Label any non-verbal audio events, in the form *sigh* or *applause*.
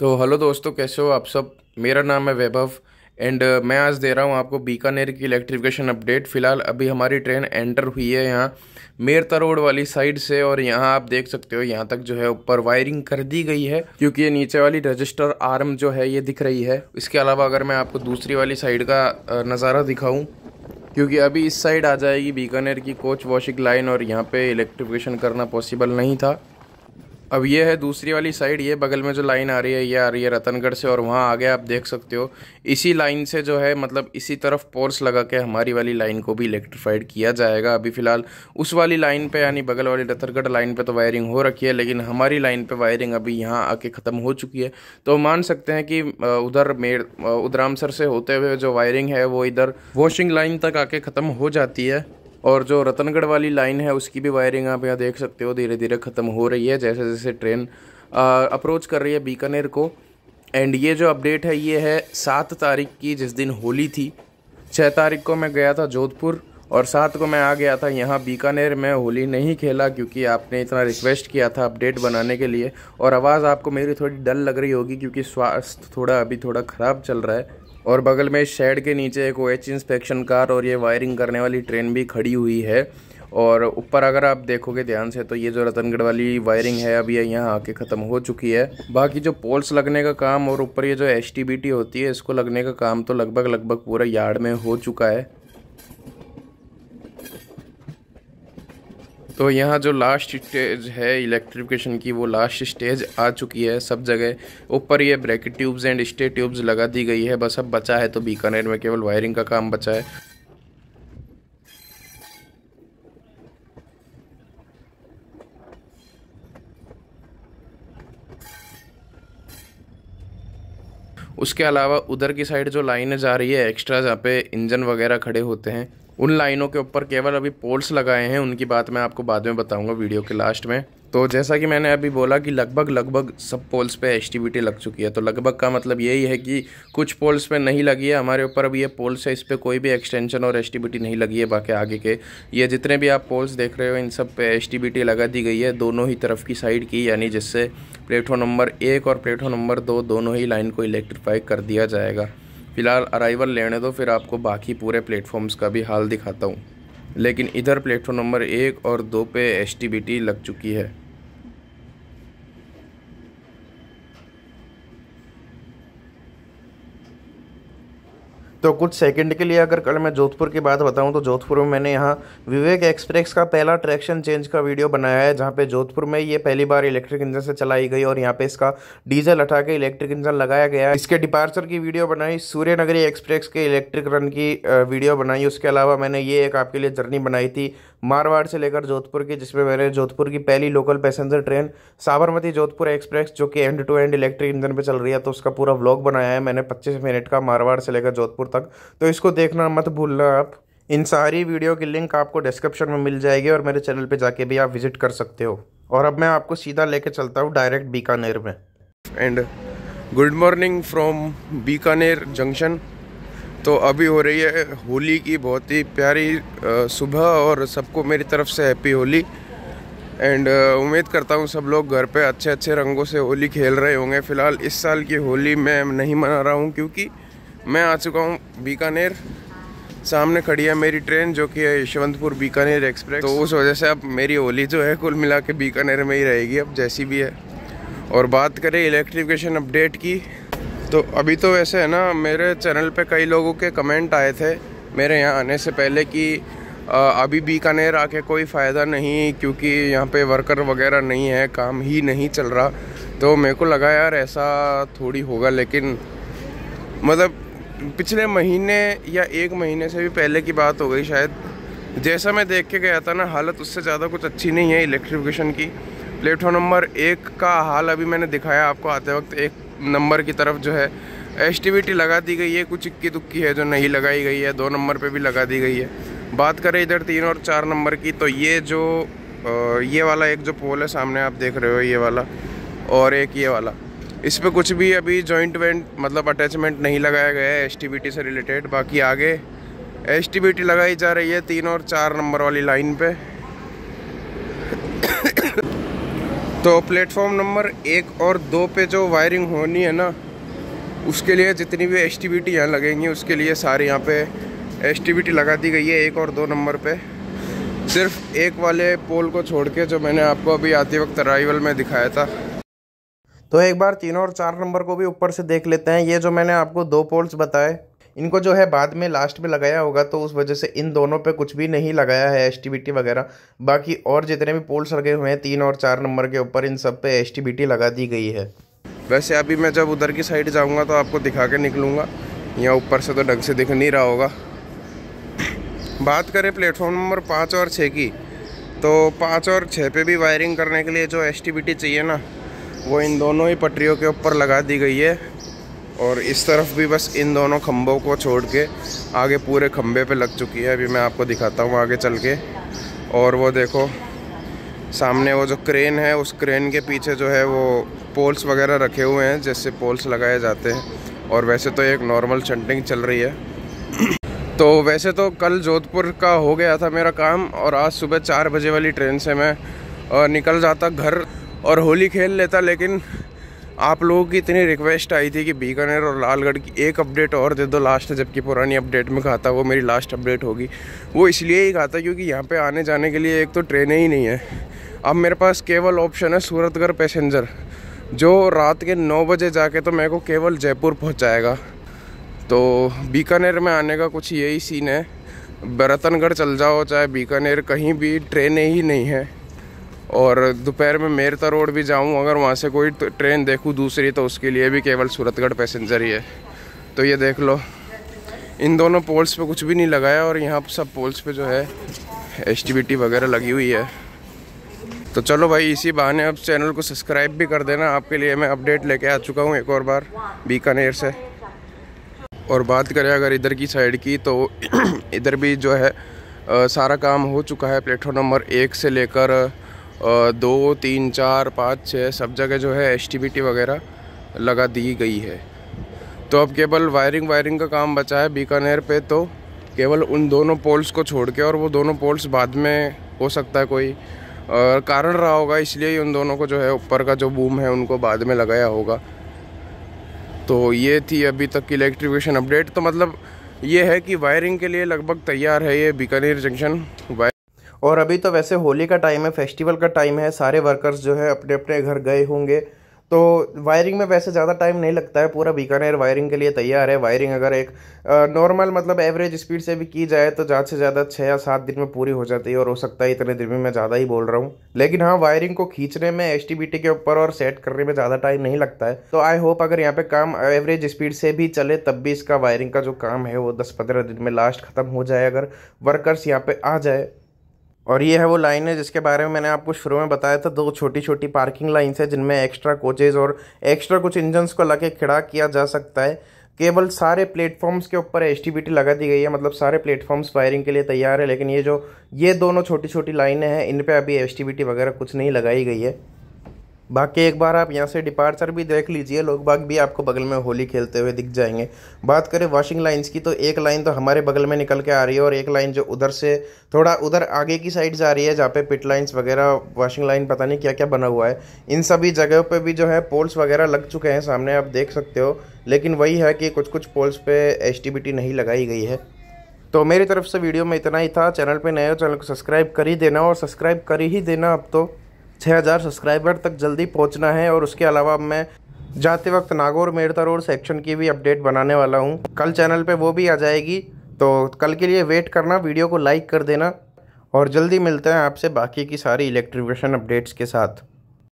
तो हेलो दोस्तों कैसे हो आप सब मेरा नाम है वैभव एंड uh, मैं आज दे रहा हूँ आपको बीकानेर की इलेक्ट्रिफिकेशन अपडेट फ़िलहाल अभी हमारी ट्रेन एंटर हुई है यहाँ मेरता रोड वाली साइड से और यहाँ आप देख सकते हो यहाँ तक जो है ऊपर वायरिंग कर दी गई है क्योंकि ये नीचे वाली रजिस्टर आर्म जो है ये दिख रही है इसके अलावा अगर मैं आपको दूसरी वाली साइड का uh, नज़ारा दिखाऊँ क्योंकि अभी इस साइड आ जाएगी बीकानेर की कोच वॉशिंग लाइन और यहाँ पे इलेक्ट्रिफिकेशन करना पॉसिबल नहीं था अब ये है दूसरी वाली साइड ये बगल में जो लाइन आ रही है ये आ रही है रतनगढ़ से और वहाँ आगे आप देख सकते हो इसी लाइन से जो है मतलब इसी तरफ पोर्स लगा के हमारी वाली लाइन को भी इलेक्ट्रीफाइड किया जाएगा अभी फ़िलहाल उस वाली लाइन पे यानी बगल वाली रतनगढ़ लाइन पे तो वायरिंग हो रखी है लेकिन हमारी लाइन पर वायरिंग अभी यहाँ आके ख़त्म हो चुकी है तो मान सकते हैं कि उधर मेड़ उधरामसर से होते हुए जो वायरिंग है वो इधर वॉशिंग लाइन तक आके ख़त्म हो जाती है और जो रतनगढ़ वाली लाइन है उसकी भी वायरिंग आप यहाँ देख सकते हो धीरे धीरे ख़त्म हो रही है जैसे जैसे ट्रेन अप्रोच कर रही है बीकानेर को एंड ये जो अपडेट है ये है सात तारीख की जिस दिन होली थी छः तारीख को मैं गया था जोधपुर और सात को मैं आ गया था यहाँ बीकानेर में होली नहीं खेला क्योंकि आपने इतना रिक्वेस्ट किया था अपडेट बनाने के लिए और आवाज़ आपको मेरी थोड़ी डल लग रही होगी क्योंकि स्वास्थ्य थोड़ा अभी थोड़ा ख़राब चल रहा है और बगल में शेड के नीचे एक ओ एच इंस्पेक्शन कार और ये वायरिंग करने वाली ट्रेन भी खड़ी हुई है और ऊपर अगर आप देखोगे ध्यान से तो ये जो रतनगढ़ वाली वायरिंग है अब ये यहाँ आके ख़त्म हो चुकी है बाकी जो पोल्स लगने का काम और ऊपर ये जो एस होती है इसको लगने का काम तो लगभग लगभग पूरा यार्ड में हो चुका है तो यहाँ जो लास्ट स्टेज है इलेक्ट्रिफिकेशन की वो लास्ट स्टेज आ चुकी है सब जगह ऊपर ये bracket tubes and stay tubes लगा दी गई है बस अब बचा है तो बीकानेर में केवल वायरिंग का काम बचा है उसके अलावा उधर की साइड जो लाइनें जा रही है एक्स्ट्रा जहाँ पे इंजन वगैरह खड़े होते हैं उन लाइनों के ऊपर केवल अभी पोल्स लगाए हैं उनकी बात मैं आपको बाद में बताऊंगा वीडियो के लास्ट में तो जैसा कि मैंने अभी बोला कि लगभग लगभग सब पोल्स पे एच लग चुकी है तो लगभग का मतलब यही है कि कुछ पोल्स पे नहीं लगी है हमारे ऊपर अभी ये पोल्स है इस पर कोई भी एक्सटेंशन और एच नहीं लगी है बाकी आगे के ये जितने भी आप पोल्स देख रहे हो इन सब पे एच लगा दी गई है दोनों ही तरफ की साइड की यानी जिससे प्लेटफॉर्म नंबर एक और प्लेटफॉर्म नंबर दो दोनों ही लाइन को इलेक्ट्रीफाई कर दिया जाएगा फ़िलहाल अराइवल लेने दो फिर आपको बाकी पूरे प्लेटफॉर्म्स का भी हाल दिखाता हूँ लेकिन इधर प्लेटफॉर्म नंबर एक और दो पे एस लग चुकी है तो कुछ सेकंड के लिए अगर कल मैं जोधपुर की बात बताऊं तो जोधपुर में मैंने यहाँ विवेक एक्सप्रेस का पहला ट्रैक्शन चेंज का वीडियो बनाया है जहाँ पे जोधपुर में ये पहली बार इलेक्ट्रिक इंजन से चलाई गई और यहाँ पे इसका डीजल हटा के इलेक्ट्रिक इंजन लगाया गया इसके डिपार्चर की वीडियो बनाई सूर्यनगरी एक्सप्रेस के इलेक्ट्रिक रन की वीडियो बनाई उसके अलावा मैंने ये एक आपके लिए जर्नी बनाई थी मारवाड़ से लेकर जोधपुर की जिसमें मैंने जोधपुर की पहली local passenger train Sabarmati Jodhpur express जो कि end to end electric engine पर चल रही है तो उसका पूरा ब्लॉग बनाया है मैंने पच्चीस मिनट का मारवाड़ से लेकर जोधपुर तक तो इसको देखना मत भूलना आप इन सारी वीडियो की लिंक आपको डिस्क्रिप्शन में मिल जाएगी और मेरे चैनल पे जाके भी आप विजिट कर सकते हो और अब मैं आपको सीधा लेके चलता हूँ डायरेक्ट बीकानेर में and good morning from Bikaner junction तो अभी हो रही है होली की बहुत ही प्यारी सुबह और सबको मेरी तरफ से हैप्पी होली एंड उम्मीद करता हूँ सब लोग घर पे अच्छे अच्छे रंगों से होली खेल रहे होंगे फ़िलहाल इस साल की होली मैं नहीं मना रहा हूँ क्योंकि मैं आ चुका हूँ बीकानेर सामने खड़ी है मेरी ट्रेन जो कि है यशवंतपुर बीकानेर एक्सप्रेस तो उस वजह से अब मेरी होली जो है कुल मिला के बीकानेर में ही रहेगी अब जैसी भी है और बात करें इलेक्ट्रिफिकेशन अपडेट की तो अभी तो वैसे है ना मेरे चैनल पे कई लोगों के कमेंट आए थे मेरे यहाँ आने से पहले कि अभी बीकानेर आके कोई फ़ायदा नहीं क्योंकि यहाँ पर वर्कर वगैरह नहीं है काम ही नहीं चल रहा तो मेरे को लगा यार ऐसा थोड़ी होगा लेकिन मतलब पिछले महीने या एक महीने से भी पहले की बात हो गई शायद जैसा मैं देख के गया था ना हालत उससे ज़्यादा कुछ अच्छी नहीं है इलेक्ट्रिफिकेशन की प्लेटफॉर्म नंबर एक का हाल अभी मैंने दिखाया आपको आते वक्त एक नंबर की तरफ जो है एस लगा दी गई है कुछ इक्की दुक्की है जो नहीं लगाई गई है दो नंबर पर भी लगा दी गई है बात करें इधर तीन और चार नंबर की तो ये जो ये वाला एक जो पोल है सामने आप देख रहे हो ये वाला और एक ये वाला इस पर कुछ भी अभी जॉइंट वेंट मतलब अटैचमेंट नहीं लगाया गया है एस से रिलेटेड बाकी आगे एस लगाई जा रही है तीन और चार नंबर वाली लाइन पे तो प्लेटफॉर्म नंबर एक और दो पे जो वायरिंग होनी है ना उसके लिए जितनी भी एच टी बी टी यहाँ लगेंगी उसके लिए सारे यहाँ पे एस टी बी टी लगा दी गई है एक और दो नंबर पे सिर्फ एक वाले पोल को छोड़ के जो मैंने आपको अभी आते वक्त अराइवल में दिखाया था तो एक बार तीन और चार नंबर को भी ऊपर से देख लेते हैं ये जो मैंने आपको दो पोल्स बताए इनको जो है बाद में लास्ट में लगाया होगा तो उस वजह से इन दोनों पे कुछ भी नहीं लगाया है एस वगैरह बाकी और जितने भी पोल्स लगे हुए हैं तीन और चार नंबर के ऊपर इन सब पे एस लगा दी गई है वैसे अभी मैं जब उधर की साइड जाऊँगा तो आपको दिखा के निकलूँगा यहाँ ऊपर से तो ढंग से दिख नहीं रहा होगा बात करें प्लेटफॉर्म नंबर पाँच और छः की तो पाँच और छः पे भी वायरिंग करने के लिए जो एस चाहिए ना वो इन दोनों ही पटरियों के ऊपर लगा दी गई है और इस तरफ भी बस इन दोनों खम्भों को छोड़ के आगे पूरे खम्भे पे लग चुकी है अभी मैं आपको दिखाता हूँ आगे चल के और वो देखो सामने वो जो क्रेन है उस क्रेन के पीछे जो है वो पोल्स वगैरह रखे हुए हैं जैसे पोल्स लगाए जाते हैं और वैसे तो एक नॉर्मल चंटिंग चल रही है *clears throat* तो वैसे तो कल जोधपुर का हो गया था मेरा काम और आज सुबह चार बजे वाली ट्रेन से मैं निकल जाता घर और होली खेल लेता लेकिन आप लोगों की इतनी रिक्वेस्ट आई थी कि बीकानेर और लालगढ़ की एक अपडेट और दे दो लास्ट जबकि पुरानी अपडेट में कहा था वो मेरी लास्ट अपडेट होगी वो इसलिए ही कहा था क्योंकि यहाँ पे आने जाने के लिए एक तो ट्रेनें ही नहीं है अब मेरे पास केवल ऑप्शन है सूरतगढ़ पैसेंजर जो रात के नौ बजे जाके तो मेरे को केवल जयपुर पहुँचाएगा तो बीकानेर में आने का कुछ यही सीन है बरतनगढ़ चल जाओ चाहे बीकानेर कहीं भी ट्रेनें ही नहीं हैं और दोपहर में मेरता रोड भी जाऊँ अगर वहाँ से कोई ट्रेन देखूँ दूसरी तो उसके लिए भी केवल सूरतगढ़ पैसेंजर ही है तो ये देख लो इन दोनों पोल्स पे कुछ भी नहीं लगाया और यहाँ सब पोल्स पे जो है एच वगैरह लगी हुई है तो चलो भाई इसी बहाने अब चैनल को सब्सक्राइब भी कर देना आपके लिए मैं अपडेट लेके आ चुका हूँ एक और बार बीकानेर से और बात करें अगर इधर की साइड की तो *clears throat* इधर भी जो है आ, सारा काम हो चुका है प्लेटफॉर्म नंबर एक से लेकर दो तीन चार पाँच छः सब जगह जो है एस वगैरह लगा दी गई है तो अब केवल वायरिंग वायरिंग का काम बचा है बीकानेर पे तो केवल उन दोनों पोल्स को छोड़ के और वो दोनों पोल्स बाद में हो सकता है कोई और कारण रहा होगा इसलिए ही उन दोनों को जो है ऊपर का जो बूम है उनको बाद में लगाया होगा तो ये थी अभी तक की इलेक्ट्रिफिकेशन अपडेट तो मतलब ये है कि वायरिंग के लिए लगभग तैयार है ये बीकानेर जंक्शन वायर और अभी तो वैसे होली का टाइम है फेस्टिवल का टाइम है सारे वर्कर्स जो है अपने अपने घर गए होंगे तो वायरिंग में वैसे ज़्यादा टाइम नहीं लगता है पूरा बीकानेर वायरिंग के लिए तैयार है वायरिंग अगर एक नॉर्मल मतलब एवरेज स्पीड से भी की जाए तो ज़्यादा से ज़्यादा छः या सात दिन में पूरी हो जाती है और हो सकता है इतने दिन में मैं ज़्यादा ही बोल रहा हूँ लेकिन हाँ वायरिंग को खींचने में एस के ऊपर और सेट करने में ज़्यादा टाइम नहीं लगता है तो आई होप अगर यहाँ पर काम एवरेज स्पीड से भी चले तब भी इसका वायरिंग का जो काम है वो दस पंद्रह दिन में लास्ट खत्म हो जाए अगर वर्कर्स यहाँ पर आ जाए और ये है वो लाइन है जिसके बारे में मैंने आपको शुरू में बताया था दो छोटी छोटी पार्किंग लाइन्स है जिनमें एक्स्ट्रा कोचेज़ और एक्स्ट्रा कुछ इंजन्स को लगे खड़ा किया जा सकता है केवल सारे प्लेटफॉर्म्स के ऊपर एच लगा दी गई है मतलब सारे प्लेटफॉर्म्स फायरिंग के लिए तैयार है लेकिन ये जो ये दोनों छोटी छोटी लाइनें हैं इन पर अभी एच वगैरह कुछ नहीं लगाई गई है बाकी एक बार आप यहाँ से डिपार्चर भी देख लीजिए लोग बाग भी आपको बगल में होली खेलते हुए दिख जाएंगे बात करें वॉशिंग लाइन्स की तो एक लाइन तो हमारे बगल में निकल के आ रही है और एक लाइन जो उधर से थोड़ा उधर आगे की साइड जा रही है जहाँ पे पिट लाइन्स वगैरह वॉशिंग लाइन पता नहीं क्या क्या बना हुआ है इन सभी जगहों पर भी जो है पोल्स वगैरह लग चुके हैं सामने आप देख सकते हो लेकिन वही है कि कुछ कुछ पोल्स पर एच नहीं लगाई गई है तो मेरी तरफ से वीडियो में इतना ही था चैनल पर नए हो चैनल को सब्सक्राइब कर ही देना और सब्सक्राइब कर ही देना अब तो छः सब्सक्राइबर तक जल्दी पहुँचना है और उसके अलावा मैं जाते वक्त नागौर मेड़ता रोड सेक्शन की भी अपडेट बनाने वाला हूँ कल चैनल पर वो भी आ जाएगी तो कल के लिए वेट करना वीडियो को लाइक कर देना और जल्दी मिलते हैं आपसे बाकी की सारी इलेक्ट्रिफिकेशन अपडेट्स के साथ